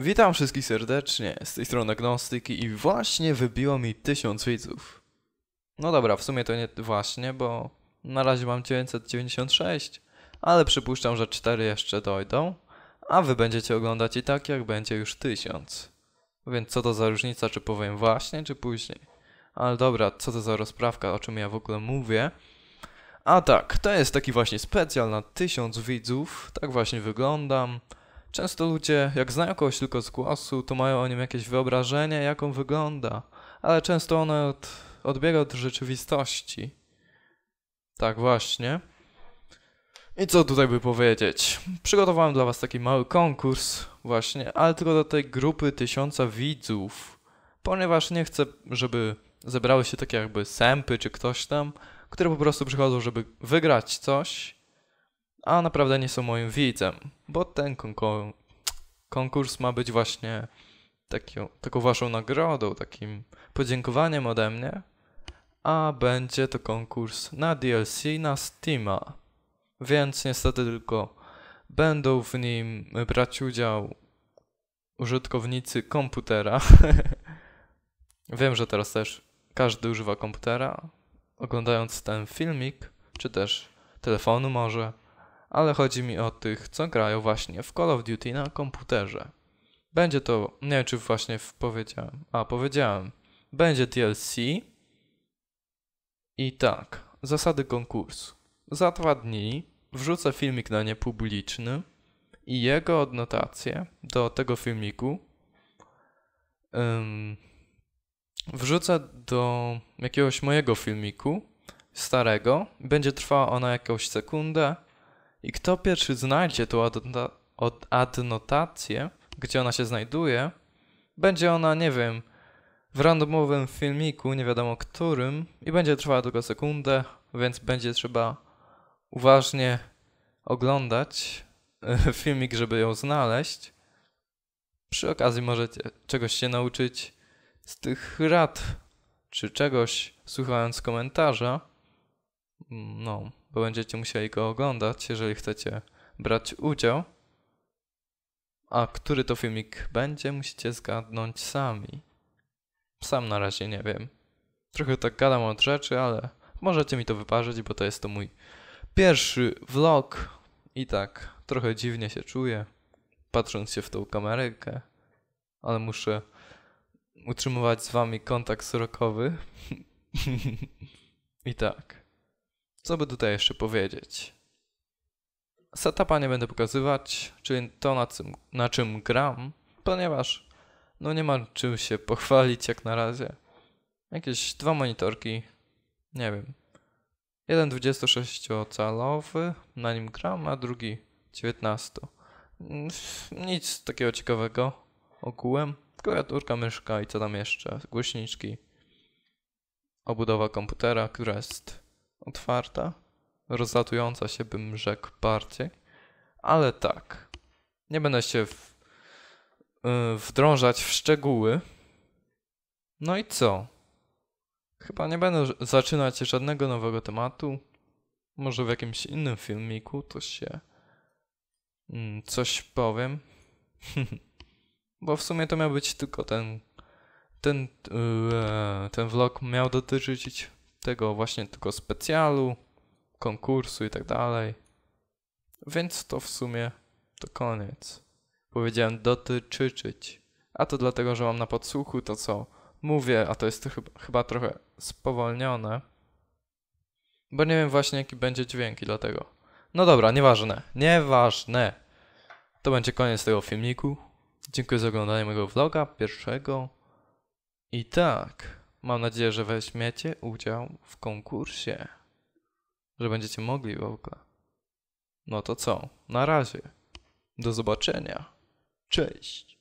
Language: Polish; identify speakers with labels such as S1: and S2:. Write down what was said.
S1: Witam wszystkich serdecznie, z tej strony Agnostyki i właśnie wybiło mi 1000 widzów. No dobra, w sumie to nie właśnie, bo na razie mam 996, ale przypuszczam, że 4 jeszcze dojdą, a wy będziecie oglądać i tak jak będzie już 1000. Więc co to za różnica, czy powiem właśnie, czy później. Ale dobra, co to za rozprawka, o czym ja w ogóle mówię. A tak, to jest taki właśnie specjal na 1000 widzów, tak właśnie wyglądam. Często ludzie, jak znają kogoś tylko z głosu, to mają o nim jakieś wyobrażenie, jak on wygląda, ale często one od, odbiega od rzeczywistości. Tak właśnie. I co tutaj by powiedzieć? Przygotowałem dla was taki mały konkurs właśnie, ale tylko do tej grupy tysiąca widzów, ponieważ nie chcę, żeby zebrały się takie jakby sępy czy ktoś tam, które po prostu przychodzą, żeby wygrać coś a naprawdę nie są moim widzem, bo ten konkurs ma być właśnie taką, taką waszą nagrodą, takim podziękowaniem ode mnie, a będzie to konkurs na DLC na Steama. Więc niestety tylko będą w nim brać udział użytkownicy komputera. Wiem, że teraz też każdy używa komputera, oglądając ten filmik, czy też telefonu może ale chodzi mi o tych, co grają właśnie w Call of Duty na komputerze. Będzie to, nie wiem czy właśnie powiedziałem, a powiedziałem, będzie DLC i tak, zasady konkursu. Za dwa dni wrzucę filmik na nie publiczny i jego odnotację do tego filmiku um, wrzucę do jakiegoś mojego filmiku starego. Będzie trwała ona jakąś sekundę i kto pierwszy znajdzie tą adnotację, gdzie ona się znajduje, będzie ona, nie wiem, w randomowym filmiku, nie wiadomo którym, i będzie trwała tylko sekundę, więc będzie trzeba uważnie oglądać e, filmik, żeby ją znaleźć. Przy okazji możecie czegoś się nauczyć z tych rad, czy czegoś, słuchając komentarza. Mm, no, bo będziecie musieli go oglądać, jeżeli chcecie brać udział. A który to filmik będzie, musicie zgadnąć sami. Sam na razie nie wiem. Trochę tak gadam od rzeczy, ale możecie mi to wyparzyć, bo to jest to mój pierwszy vlog. I tak, trochę dziwnie się czuję, patrząc się w tą kamerkę, ale muszę utrzymywać z wami kontakt wzrokowy. I tak. Co by tutaj jeszcze powiedzieć? Setupa nie będę pokazywać, czyli to na czym, na czym gram, ponieważ no nie mam czym się pochwalić jak na razie. Jakieś dwa monitorki, nie wiem. Jeden 26-calowy, na nim gram, a drugi 19. Mm, nic takiego ciekawego ogółem. Klawiaturka, myszka i co tam jeszcze, głośniczki. Obudowa komputera, która jest otwarta, rozlatująca się, bym rzekł bardziej, ale tak. Nie będę się w, y, wdrążać w szczegóły. No i co? Chyba nie będę zaczynać żadnego nowego tematu. Może w jakimś innym filmiku to się mm, coś powiem. Bo w sumie to miał być tylko ten. Ten, yy, ten vlog miał dotyczyć tego właśnie tylko specjalu, konkursu i tak dalej. Więc to w sumie to koniec. Powiedziałem dotyczyć. A to dlatego, że mam na podsłuchu to, co mówię, a to jest chyba, chyba trochę spowolnione. Bo nie wiem właśnie, jaki będzie dźwięk i dlatego. No dobra, nieważne. Nieważne. To będzie koniec tego filmiku. Dziękuję za oglądanie mojego vloga pierwszego. I tak. Mam nadzieję, że weźmiecie udział w konkursie, że będziecie mogli w ogóle. No to co? Na razie. Do zobaczenia. Cześć.